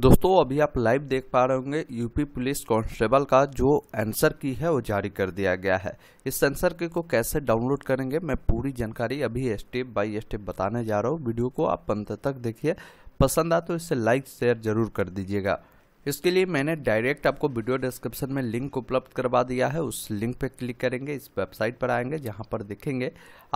दोस्तों अभी आप लाइव देख पा रहे होंगे यूपी पुलिस कांस्टेबल का जो आंसर की है वो जारी कर दिया गया है इस आंसर की को कैसे डाउनलोड करेंगे मैं पूरी जानकारी अभी स्टेप बाय स्टेप बताने जा रहा हूँ वीडियो को आप अंत तक देखिए पसंद आ तो इसे लाइक शेयर जरूर कर दीजिएगा इसके लिए मैंने डायरेक्ट आपको वीडियो डिस्क्रिप्शन में लिंक उपलब्ध करवा दिया है उस लिंक पर क्लिक करेंगे इस वेबसाइट पर आएंगे जहाँ पर देखेंगे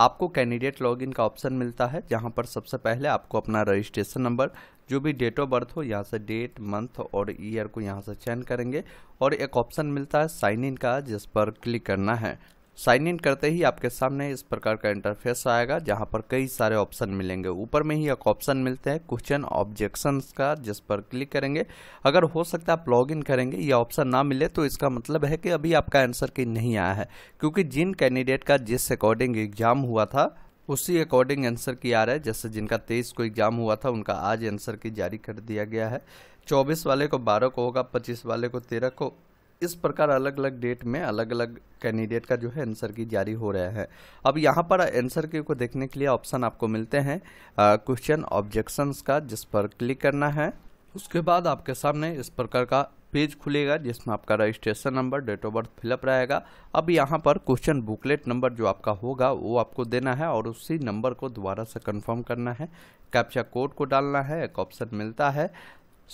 आपको कैंडिडेट लॉगिन का ऑप्शन मिलता है जहाँ पर सबसे पहले आपको अपना रजिस्ट्रेशन नंबर जो भी डेट ऑफ बर्थ हो यहाँ से डेट मंथ और ईयर को यहाँ से चयन करेंगे और एक ऑप्शन मिलता है साइन इन का जिस पर क्लिक करना है साइन इन करते ही आपके सामने इस प्रकार का इंटरफेस आएगा जहां पर कई सारे ऑप्शन मिलेंगे ऊपर में ही एक ऑप्शन मिलते हैं क्वेश्चन ऑब्जेक्शंस का जिस पर क्लिक करेंगे अगर हो सकता है आप लॉग इन करेंगे या ऑप्शन ना मिले तो इसका मतलब है कि अभी आपका आंसर की नहीं आया है क्योंकि जिन कैंडिडेट का जिस अकॉर्डिंग एग्जाम हुआ था उसी अकॉर्डिंग आंसर की आ रहा है जैसे जिनका तेईस को एग्जाम हुआ था उनका आज आंसर की जारी कर दिया गया है चौबीस वाले को बारह को होगा पच्चीस वाले को तेरह को इस प्रकार अलग अलग डेट में अलग अलग कैंडिडेट का जो है आंसर की जारी हो रहा है अब यहाँ पर आंसर की को देखने के लिए ऑप्शन आपको मिलते हैं क्वेश्चन ऑब्जेक्शंस का जिस पर क्लिक करना है उसके बाद आपके सामने इस प्रकार का पेज खुलेगा जिसमें आपका registration number date of birth fill up रहेगा अब यहाँ पर क्वेश्चन बुकलेट नंबर जो आपका होगा वो आपको देना है और उसी नंबर को दोबारा से कंफर्म करना है कैप्चा कोड को डालना है एक ऑप्शन मिलता है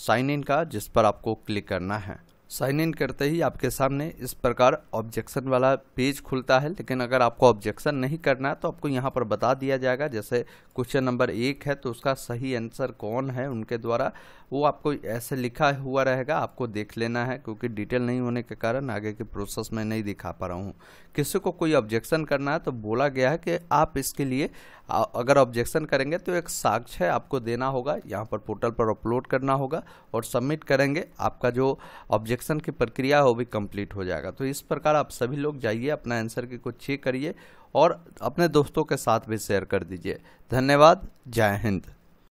साइन इन का जिस पर आपको क्लिक करना है साइन इन करते ही आपके सामने इस प्रकार ऑब्जेक्शन वाला पेज खुलता है लेकिन अगर आपको ऑब्जेक्शन नहीं करना है तो आपको यहाँ पर बता दिया जाएगा जैसे क्वेश्चन नंबर एक है तो उसका सही आंसर कौन है उनके द्वारा वो आपको ऐसे लिखा हुआ रहेगा आपको देख लेना है क्योंकि डिटेल नहीं होने के कारण आगे की प्रोसेस में नहीं दिखा पा रहा हूँ किसी को कोई ऑब्जेक्शन करना है तो बोला गया है कि आप इसके लिए अगर ऑब्जेक्शन करेंगे तो एक साक्ष्य आपको देना होगा यहाँ पर पोर्टल पर अपलोड करना होगा और सबमिट करेंगे आपका जो ऑब्जेक्शन की प्रक्रिया है वो भी कंप्लीट हो जाएगा तो इस प्रकार आप सभी लोग जाइए अपना आंसर की कुछ चेक करिए और अपने दोस्तों के साथ भी शेयर कर दीजिए धन्यवाद जय हिंद